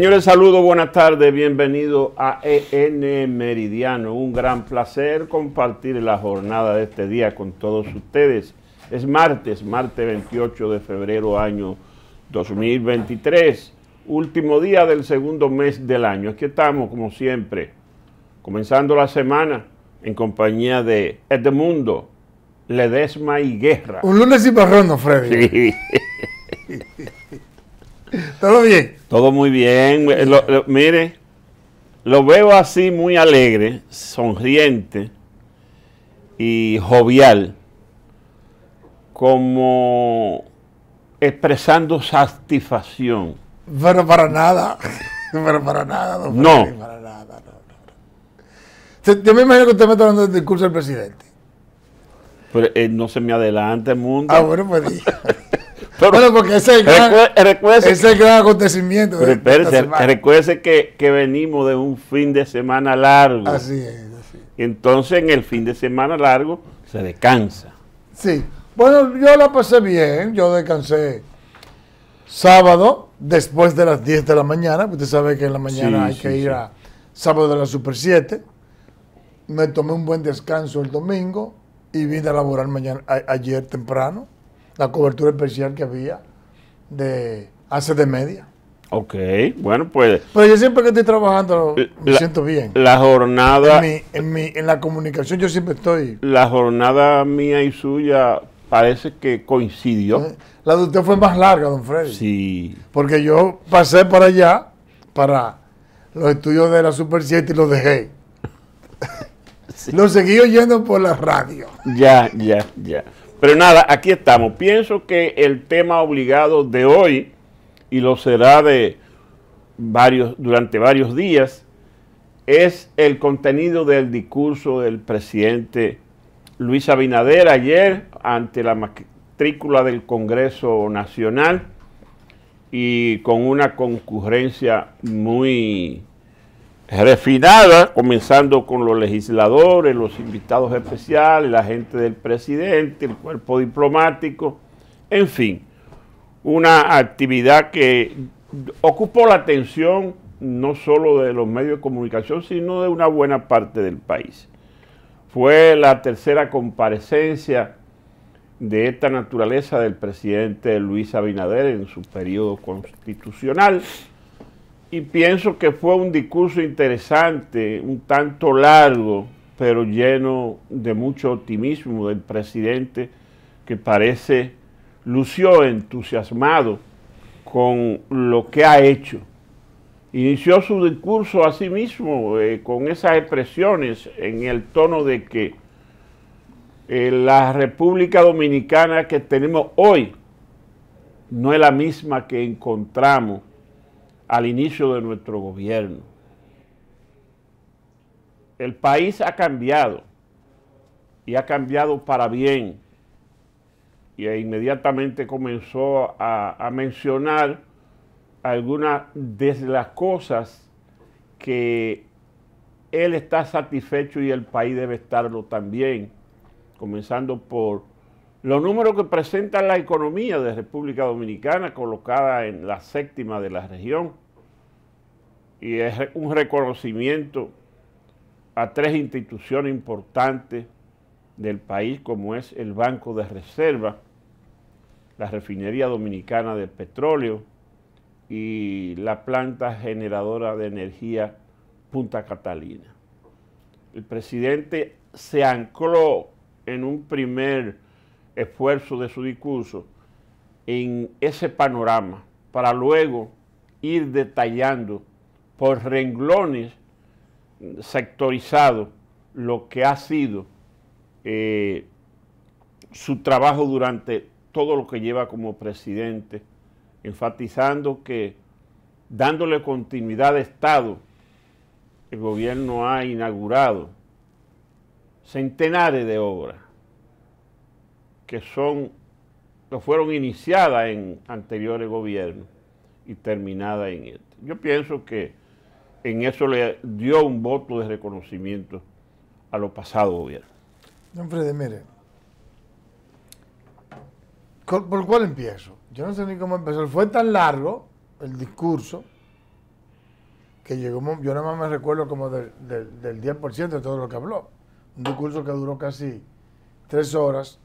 Señores, saludos, buenas tardes, bienvenidos a EN Meridiano. Un gran placer compartir la jornada de este día con todos ustedes. Es martes, martes 28 de febrero año 2023, último día del segundo mes del año. que estamos, como siempre, comenzando la semana en compañía de Edmundo Ledesma y Guerra. Un lunes y Freddy. ¿Todo bien? Todo muy bien. Eh, mire, lo veo así muy alegre, sonriente y jovial, como expresando satisfacción. Pero para nada, pero para nada, don no. para nada, no, Yo me imagino que usted me está dando el discurso del presidente. Pero eh, no se me adelanta el mundo. Ah, bueno, pues bueno, porque ese es el gran, eh, acontecimiento. recuérdese que, venimos de un fin de semana largo. Así es. Así Entonces, en el fin de semana largo se descansa. Sí. Bueno, yo la pasé bien. Yo descansé sábado después de las 10 de la mañana. Usted sabe que en la mañana hay que ir a sábado de la Super 7. Me tomé un buen descanso el domingo y vine a laborar mañana, ayer temprano la cobertura especial que había de hace de media. Ok, bueno, pues. Pero yo siempre que estoy trabajando eh, me siento bien. La jornada. En, la comunicación yo siempre estoy. La jornada mía y suya parece que coincidió. Eh, la de usted fue más larga, don Freddy. Sí. Porque yo pasé para allá, para los estudios de la Super 7 y los dejé. Lo seguí oyendo por la radio. Ya, ya, ya. Pero nada, aquí estamos. Pienso que el tema obligado de hoy, y lo será de varios, durante varios días, es el contenido del discurso del presidente Luis Abinader ayer ante la matrícula del Congreso Nacional y con una concurrencia muy refinada, comenzando con los legisladores, los invitados especiales, la gente del presidente, el cuerpo diplomático, en fin, una actividad que ocupó la atención no solo de los medios de comunicación, sino de una buena parte del país. Fue la tercera comparecencia de esta naturaleza del presidente Luis Abinader en su periodo constitucional y pienso que fue un discurso interesante, un tanto largo, pero lleno de mucho optimismo del presidente que parece lució entusiasmado con lo que ha hecho. Inició su discurso a sí mismo eh, con esas expresiones en el tono de que eh, la República Dominicana que tenemos hoy no es la misma que encontramos al inicio de nuestro gobierno. El país ha cambiado y ha cambiado para bien. Y inmediatamente comenzó a, a mencionar algunas de las cosas que él está satisfecho y el país debe estarlo también, comenzando por los números que presenta la economía de República Dominicana, colocada en la séptima de la región, y es un reconocimiento a tres instituciones importantes del país, como es el Banco de Reserva, la Refinería Dominicana de Petróleo y la planta generadora de energía Punta Catalina. El presidente se ancló en un primer esfuerzo de su discurso en ese panorama para luego ir detallando por renglones sectorizados lo que ha sido eh, su trabajo durante todo lo que lleva como presidente, enfatizando que dándole continuidad de Estado, el gobierno ha inaugurado centenares de obras que son que fueron iniciadas en anteriores gobiernos y terminadas en este. Yo pienso que en eso le dio un voto de reconocimiento a los pasados gobiernos. Don Freddy, mire, ¿por cuál empiezo? Yo no sé ni cómo empezó. Fue tan largo el discurso que llegó, yo nada más me recuerdo como del, del, del 10% de todo lo que habló. Un discurso que duró casi tres horas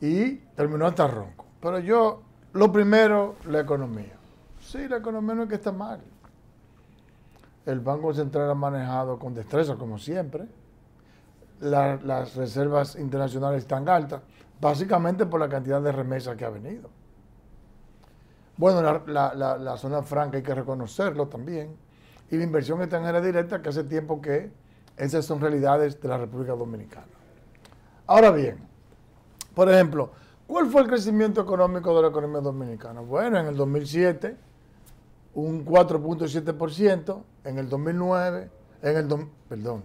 y terminó hasta ronco. Pero yo, lo primero, la economía. Sí, la economía no es que está mal. El Banco Central ha manejado con destreza, como siempre. las reservas internacionales están altas, básicamente por la cantidad de remesas que ha venido. Bueno, la, la zona franca hay que reconocerlo también. Y la inversión extranjera directa, que hace tiempo que esas son realidades de la República Dominicana. Ahora bien, por ejemplo, ¿cuál fue el crecimiento económico de la economía dominicana? Bueno, en el 2007 un 4.7%, en el 2009, en el perdón,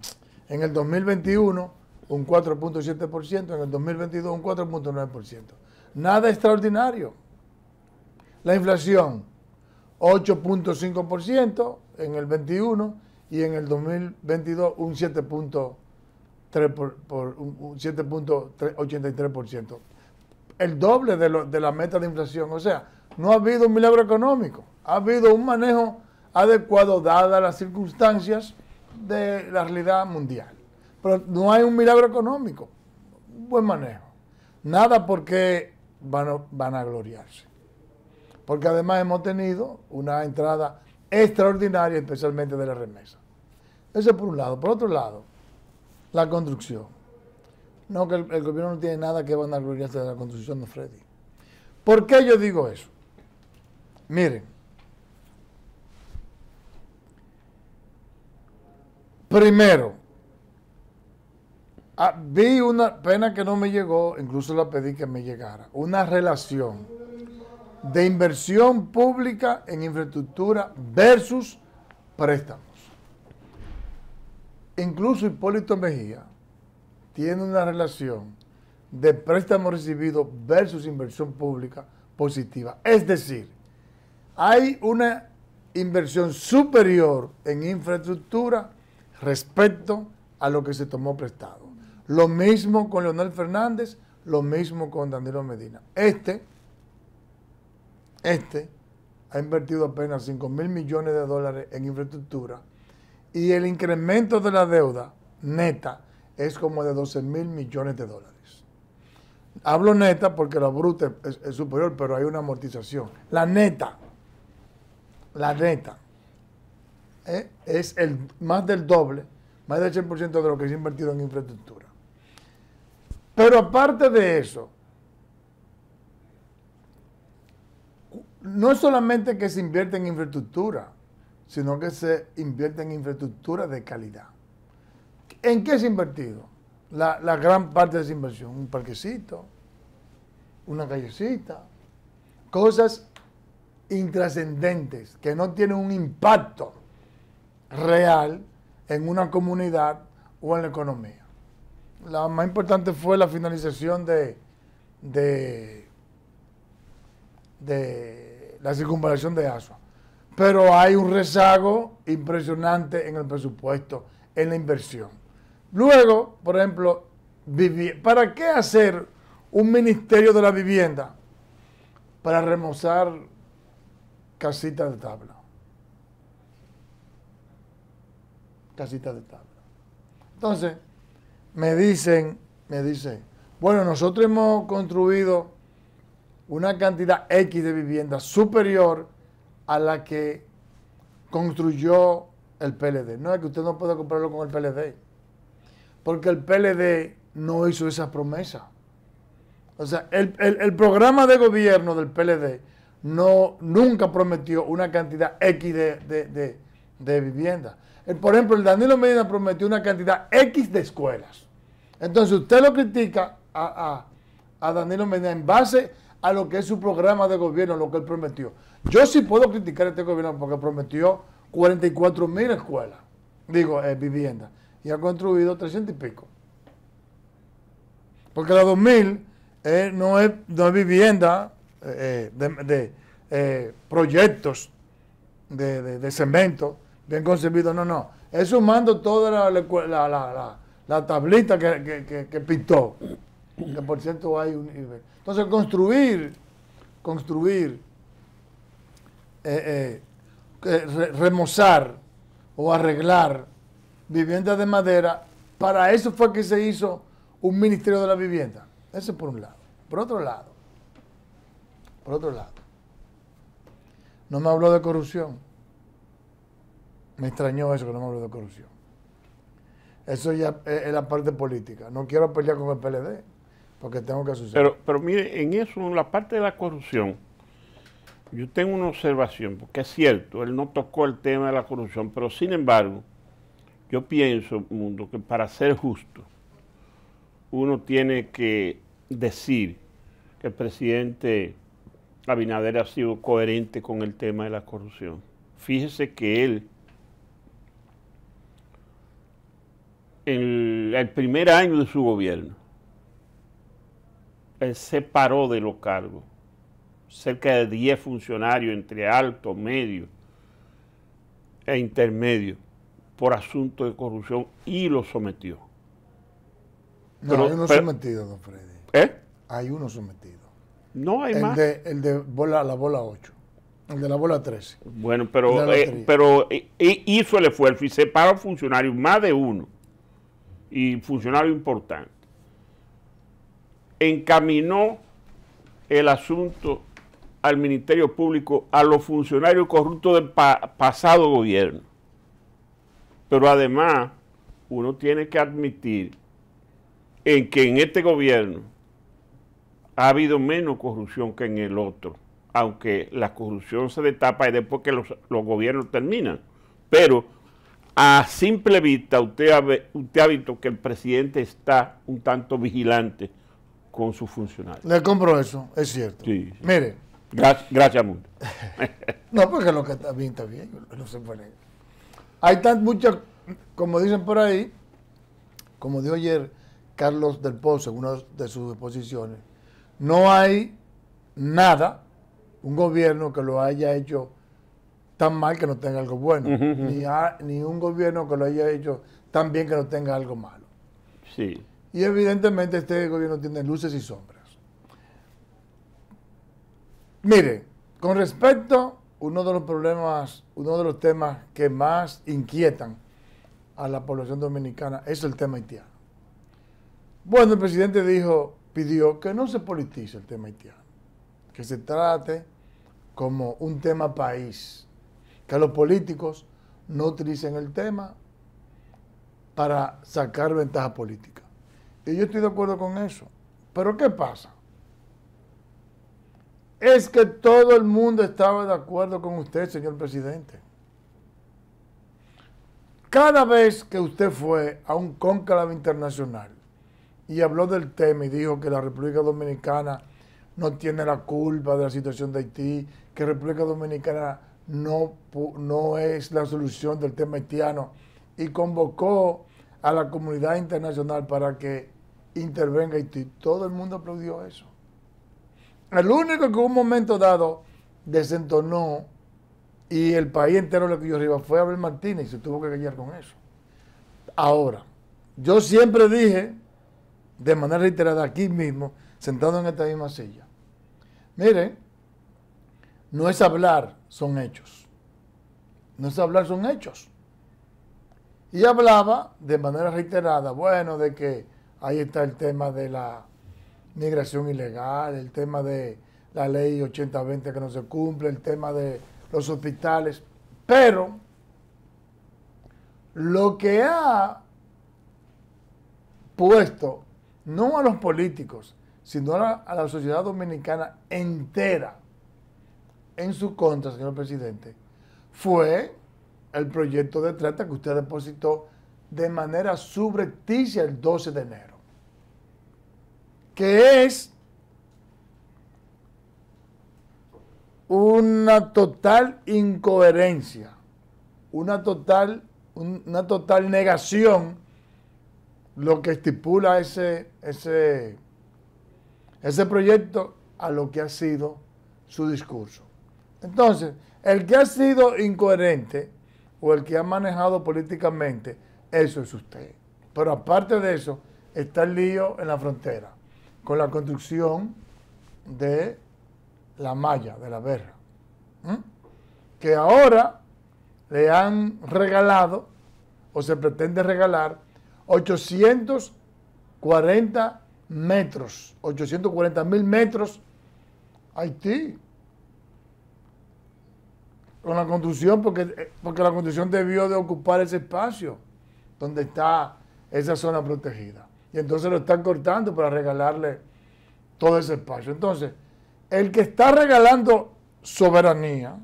en el 2021 un 4.7%, en el 2022 un 4.9%. Nada extraordinario. La inflación 8.5% en el 21 y en el 2022 un 7.5% por, 7.83%. El doble de, la meta de inflación. O sea, no ha habido un milagro económico. Ha habido un manejo adecuado dadas las circunstancias de la realidad mundial. Pero no hay un milagro económico. Un buen manejo. Nada porque van a, van a gloriarse. Porque además hemos tenido una entrada extraordinaria, especialmente de la remesa. Eso por un lado. Por otro lado, la construcción. No, que el, gobierno no tiene nada que vanagloriarse de la construcción de Freddy. ¿Por qué yo digo eso? Miren, primero, ah, vi una pena que no me llegó, incluso la pedí que me llegara, una relación de inversión pública en infraestructura versus préstamos. Incluso Hipólito Mejía tiene una relación de préstamo recibido versus inversión pública positiva. Es decir, hay una inversión superior en infraestructura respecto a lo que se tomó prestado. Lo mismo con Leonel Fernández, lo mismo con Danilo Medina. Este, este ha invertido apenas 5 mil millones de dólares en infraestructura y el incremento de la deuda neta es como de 12 mil millones de dólares. Hablo neta porque la bruta es, superior, pero hay una amortización. La neta, la neta, ¿eh? es el, más del doble, más del 100% de lo que se ha invertido en infraestructura. Pero aparte de eso, no es solamente que se invierte en infraestructura, sino que se invierte en infraestructura de calidad. ¿En qué se ha invertido? La, gran parte de esa inversión, un parquecito, una callecita, cosas intrascendentes que no tienen un impacto real en una comunidad o en la economía. La más importante fue la finalización de, de la circunvalación de Asua pero hay un rezago impresionante en el presupuesto, en la inversión. Luego, por ejemplo, ¿para qué hacer un ministerio de la vivienda? Para remozar casitas de tabla. Casitas de tabla. Entonces, me dicen, me dicen, bueno, nosotros hemos construido una cantidad X de vivienda superior a la que construyó el PLD. No es que usted no pueda comprarlo con el PLD, porque el PLD no hizo esa promesa. O sea, el, programa de gobierno del PLD no, nunca prometió una cantidad X de, de, de, viviendas. Por ejemplo, el Danilo Medina prometió una cantidad X de escuelas. Entonces usted lo critica a, a Danilo Medina en base a lo que es su programa de gobierno, lo que él prometió. Yo sí puedo criticar a este gobierno porque prometió 44 mil escuelas, digo, eh, viviendas, y ha construido 300 y pico. Porque la 2000 eh, no, es, no es vivienda eh, de, proyectos de, cemento bien concebido, no, no. Es sumando toda la, tablita que, que, pintó. Que por cierto hay un... Entonces construir, construir, eh, eh, remozar o arreglar viviendas de madera, para eso fue que se hizo un ministerio de la vivienda. Eso por un lado. Por otro lado, por otro lado, no me habló de corrupción. Me extrañó eso que no me habló de corrupción. Eso ya es la parte política. No quiero pelear con el PLD porque tengo que suceder. Pero, mire, en eso, en la parte de la corrupción, yo tengo una observación, porque es cierto, él no tocó el tema de la corrupción, pero sin embargo, yo pienso, Mundo, que para ser justo, uno tiene que decir que el presidente Abinader ha sido coherente con el tema de la corrupción. Fíjese que él, en el primer año de su gobierno, eh, separó de los cargos. Cerca de 10 funcionarios entre alto, medio e intermedio por asunto de corrupción y los sometió. No, hay uno sometido, don Freddy. ¿Eh? Hay uno sometido. No hay más. el de bola, la bola 8. El de la bola 13. Bueno, pero, eh, pero eh, hizo el esfuerzo y separó funcionarios, más de uno, y funcionarios importantes encaminó el asunto al Ministerio Público, a los funcionarios corruptos del pasado gobierno. Pero además, uno tiene que admitir en que en este gobierno ha habido menos corrupción que en el otro, aunque la corrupción se destapa y después que los, gobiernos terminan. Pero a simple vista usted usted ha visto que el presidente está un tanto vigilante con sus funcionarios. Le compro eso, es cierto. Sí, Mire. Gracias, gracias mucho. no, porque lo que está bien está bien, no se puede. Hay tan muchas, como dicen por ahí, como dijo ayer Carlos del Pozo en una de sus exposiciones, no hay nada, un gobierno que lo haya hecho tan mal que no tenga algo bueno, Ni, ni un gobierno que lo haya hecho tan bien que no tenga algo malo. Sí. Y evidentemente este gobierno tiene luces y sombras. Mire, con respecto, uno de los problemas, uno de los temas que más inquietan a la población dominicana es el tema haitiano. Bueno, el presidente dijo, pidió que no se politice el tema haitiano, que se trate como un tema país, que los políticos no utilicen el tema para sacar ventaja política. Y yo estoy de acuerdo con eso. Pero ¿qué pasa? Es que todo el mundo estaba de acuerdo con usted, señor presidente. Cada vez que usted fue a un cónclave internacional y habló del tema y dijo que la República Dominicana no tiene la culpa de la situación de Haití, que República Dominicana no, no es la solución del tema haitiano, y convocó a la comunidad internacional para que intervenga y Todo el mundo aplaudió eso. El único que en un momento dado desentonó y el país entero lo que yo arriba fue Abel Martínez y se tuvo que callar con eso. Ahora, yo siempre dije, de manera reiterada aquí mismo, sentado en esta misma silla, miren, no es hablar, son hechos. No es hablar, son hechos. Y hablaba de manera reiterada, bueno, de que Ahí está el tema de la migración ilegal, el tema de la ley 80-20 que no se cumple, el tema de los hospitales. Pero lo que ha puesto, no a los políticos, sino a la, sociedad dominicana entera en su contra, señor presidente, fue el proyecto de trata que usted depositó de manera subrepticia el 12 de enero, que es una total incoherencia, una total, una total negación lo que estipula ese, ese proyecto a lo que ha sido su discurso. Entonces, el que ha sido incoherente o el que ha manejado políticamente eso es usted. Pero aparte de eso, está el lío en la frontera, con la construcción de la malla, de la verra, que ahora le han regalado, o se pretende regalar, 840 metros, 840 mil metros a Haití. Con la construcción, porque, eh, porque la construcción debió de ocupar ese espacio donde está esa zona protegida. Y entonces lo están cortando para regalarle todo ese espacio. Entonces, el que está regalando soberanía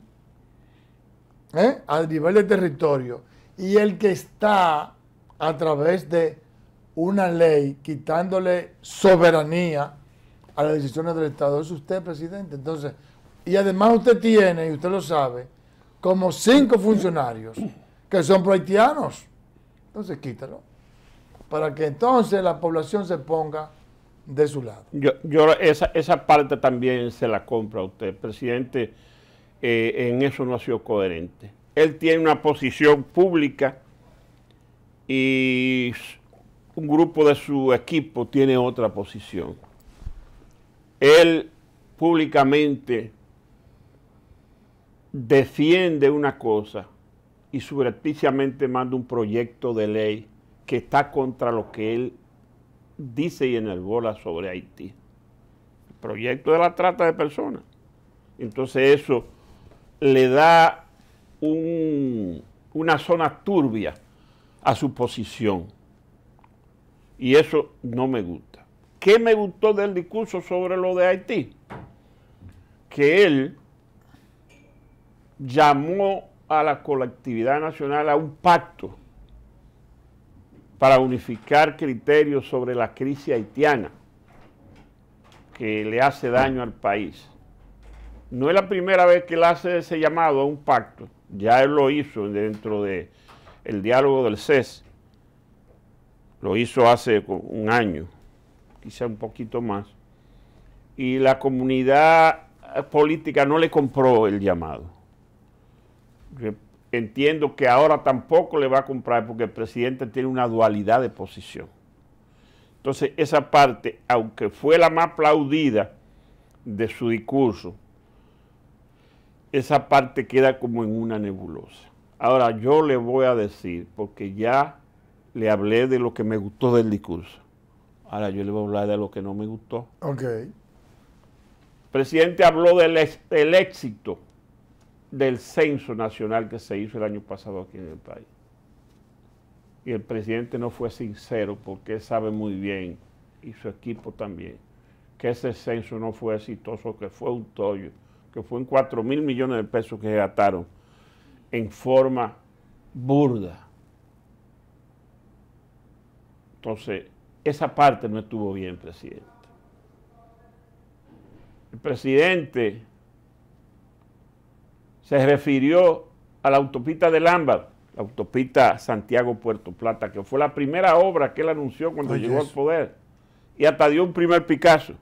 al ¿eh? a nivel de territorio y el que está a través de una ley quitándole soberanía a las decisiones del Estado, es usted, presidente. Entonces, y además usted tiene, y usted lo sabe, como cinco funcionarios que son prohaitianos. Entonces quítalo. Para que entonces la población se ponga de su lado. Yo, esa, parte también se la compra a usted, presidente. Eh, en eso no ha sido coherente. Él tiene una posición pública y un grupo de su equipo tiene otra posición. Él públicamente defiende una cosa y subrepticiamente manda un proyecto de ley que está contra lo que él dice y enervola sobre Haití. El proyecto de la trata de personas. Entonces eso le da una zona turbia a su posición. Y eso no me gusta. ¿Qué me gustó del discurso sobre lo de Haití? Que él llamó a la colectividad nacional a un pacto para unificar criterios sobre la crisis haitiana que le hace daño al país. No es la primera vez que él hace ese llamado a un pacto, ya él lo hizo dentro del el diálogo del CES, lo hizo hace un año, quizá un poquito más, y la comunidad política no le compró el llamado entiendo que ahora tampoco le va a comprar porque el presidente tiene una dualidad de posición. Entonces, esa parte, aunque fue la más aplaudida de su discurso, esa parte queda como en una nebulosa. Ahora, yo le voy a decir, porque ya le hablé de lo que me gustó del discurso. Ahora yo le voy a hablar de lo que no me gustó. Ok. El presidente habló del, del éxito del censo nacional que se hizo el año pasado aquí en el país. Y el presidente no fue sincero porque sabe muy bien, y su equipo también, que ese censo no fue exitoso, que fue un tollo, que fue en 4 mil millones de pesos que se gastaron en forma burda. Entonces, esa parte no estuvo bien, presidente. El presidente se refirió a la autopista del Ámbar, la autopista Santiago-Puerto Plata, que fue la primera obra que él anunció cuando llegó al poder. Y hasta dio un primer Picasso.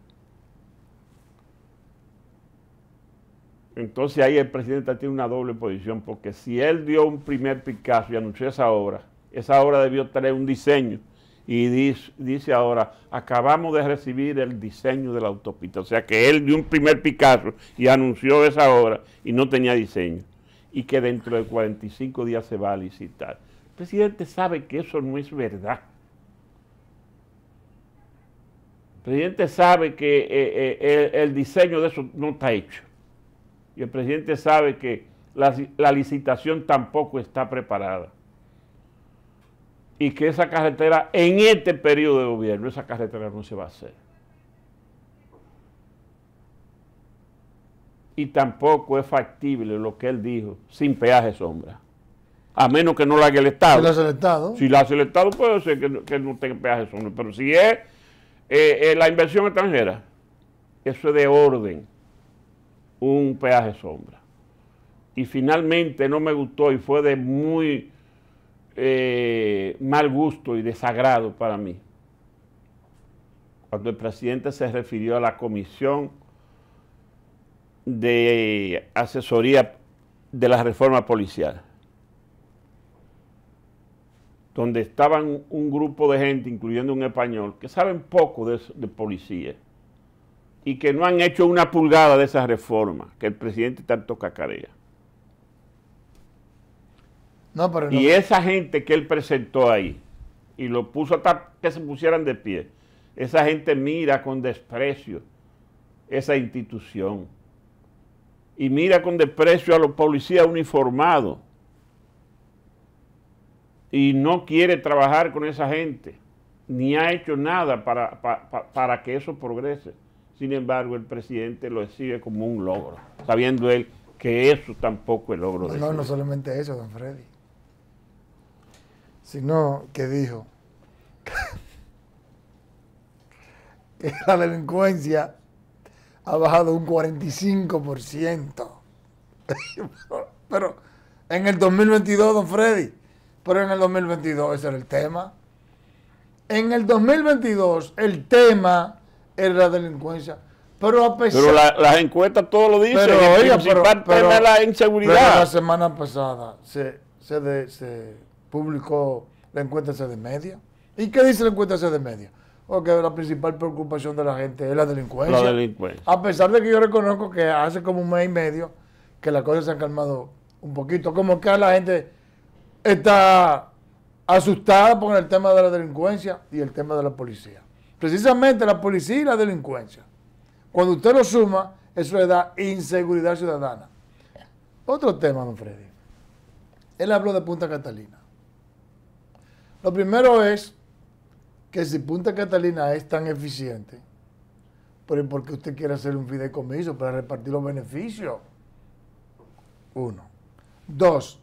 Entonces ahí el presidente tiene una doble posición, porque si él dio un primer Picasso y anunció esa obra, esa obra debió tener un diseño y dice, ahora, acabamos de recibir el diseño de la autopista. O sea que él dio un primer Picasso y anunció esa obra y no tenía diseño. Y que dentro de 45 días se va a licitar. El presidente sabe que eso no es verdad. El presidente sabe que eh, eh, el, diseño de eso no está hecho. Y el presidente sabe que la licitación tampoco está preparada y que esa carretera, en este periodo de gobierno, esa carretera no se va a hacer. Y tampoco es factible lo que él dijo, sin peaje sombra. A menos que no la haga el Estado. Si la hace el Estado. Si la hace el Estado, puede ser que no, tenga peaje sombra. Pero si es eh, eh, la inversión extranjera, eso es de orden, un peaje sombra. Y finalmente no me gustó y fue de muy eh, mal gusto y desagrado para mí. Cuando el presidente se refirió a la comisión de asesoría de la reforma policial, donde estaban un grupo de gente, incluyendo un español, que saben poco de, de policía y que no han hecho una pulgada de esa reforma que el presidente tanto cacarea. Y esa gente que él presentó ahí y lo puso hasta que se pusieran de pie, esa gente mira con desprecio esa institución y mira con desprecio a los policías uniformados y no quiere trabajar con esa gente, ni ha hecho nada para, que eso progrese. Sin embargo, el presidente lo exhibe como un logro, sabiendo él que eso tampoco es logro. de de no, no solamente eso, don Freddy sino que dijo que la delincuencia ha bajado un 45%. pero en el 2022, don Freddy, pero en el 2022 ese era el tema. En el 2022 el tema era la delincuencia. Pero a pesar... Pero las encuestas todo lo dicen. Pero, la inseguridad. la semana pasada se, se publicó la encuesta de media. ¿Y qué dice la encuesta de media? porque que la principal preocupación de la gente es la delincuencia. La delincuencia. A pesar de que yo reconozco que hace como un mes y medio que las cosas se han calmado un poquito. Como que la gente está asustada por el tema de la delincuencia y el tema de la policía. Precisamente la policía y la delincuencia. Cuando usted lo suma, eso le da inseguridad ciudadana. Otro tema, don Freddy. Él habló de Punta Catalina. Lo primero es que si Punta Catalina es tan eficiente, pues, ¿por qué usted quiere hacer un fideicomiso para repartir los beneficios? Uno. Dos,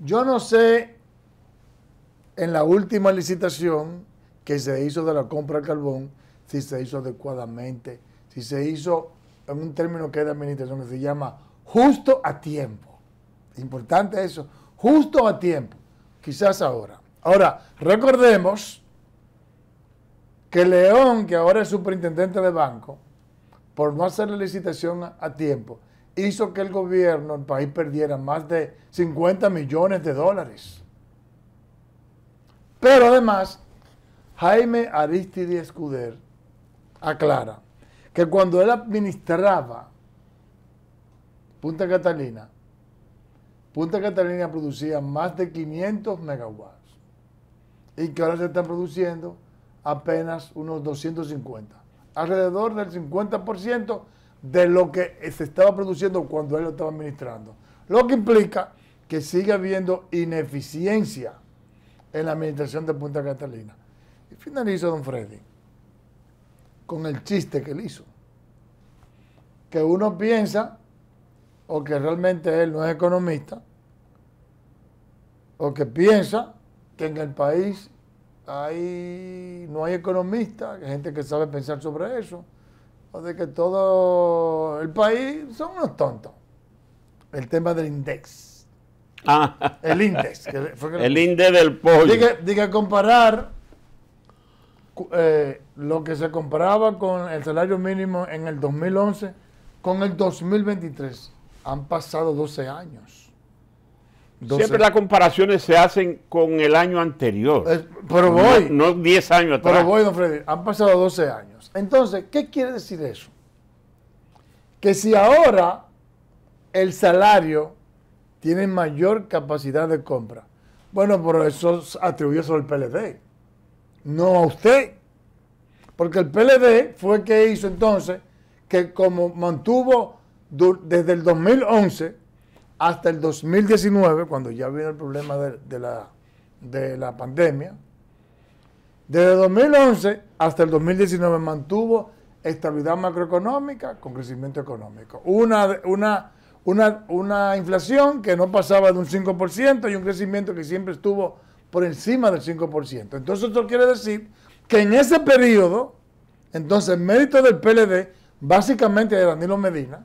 yo no sé en la última licitación que se hizo de la compra de carbón si se hizo adecuadamente, si se hizo en un término que es de administración que se llama justo a tiempo. Importante eso, justo a tiempo quizás ahora. Ahora, recordemos que León, que ahora es superintendente de banco, por no hacer la licitación a tiempo, hizo que el gobierno, del país, perdiera más de 50 millones de dólares. Pero además, Jaime Aristide Escuder aclara que cuando él administraba Punta Catalina, Punta Catalina producía más de 500 megawatts y que ahora se están produciendo apenas unos 250, alrededor del 50% de lo que se estaba produciendo cuando él lo estaba administrando. Lo que implica que sigue habiendo ineficiencia en la administración de Punta Catalina. Y finalizo, don Freddy, con el chiste que él hizo. Que uno piensa o que realmente él no es economista, o que piensa que en el país hay, no hay economistas, gente que sabe pensar sobre eso, o de que todo el país son unos tontos. El tema del index. Ah. El index. el índice del pollo. Diga, comparar eh, lo que se compraba con el salario mínimo en el 2011 con el 2023. Han pasado 12 años. Siempre las comparaciones se hacen con el año anterior. Eh, pero voy. No, 10 años atrás. Pero voy, don Freddy. Han pasado 12 años. Entonces, ¿qué quiere decir eso? Que si ahora el salario tiene mayor capacidad de compra, bueno, pero eso atribuye solo al PLD, no a usted. Porque el PLD fue el que hizo entonces que como mantuvo desde el 2011 hasta el 2019, cuando ya vino el problema de, la, de la pandemia, desde 2011 hasta el 2019 mantuvo estabilidad macroeconómica con crecimiento económico. Una, una, una, inflación que no pasaba de un 5% y un crecimiento que siempre estuvo por encima del 5%. Entonces esto quiere decir que en ese periodo, entonces mérito del PLD, básicamente de Danilo Medina,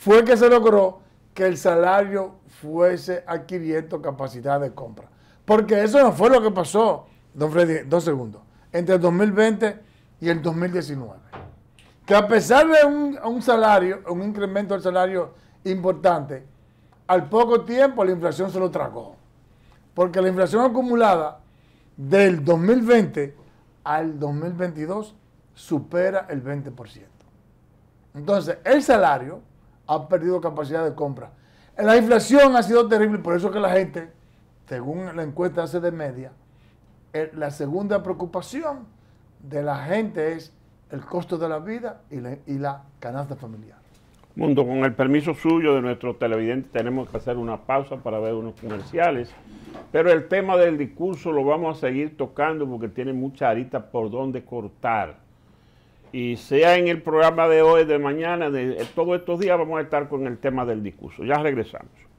fue que se logró que el salario fuese adquiriendo capacidad de compra. Porque eso no fue lo que pasó, don Freddy, dos segundos, entre el 2020 y el 2019. Que a pesar de un, salario, un incremento del salario importante, al poco tiempo la inflación se lo tragó. Porque la inflación acumulada del 2020 al 2022 supera el 20%. Entonces, el salario ha perdido capacidad de compra. Eh, la inflación ha sido terrible, por eso que la gente, según la encuesta hace de media, eh, la segunda preocupación de la gente es el costo de la vida y la, canasta familiar. Mundo, con el permiso suyo de nuestro televidente, tenemos que hacer una pausa para ver unos comerciales. Pero el tema del discurso lo vamos a seguir tocando porque tiene mucha arita por donde cortar y sea en el programa de hoy, de mañana, de, todos estos días vamos a estar con el tema del discurso. Ya regresamos.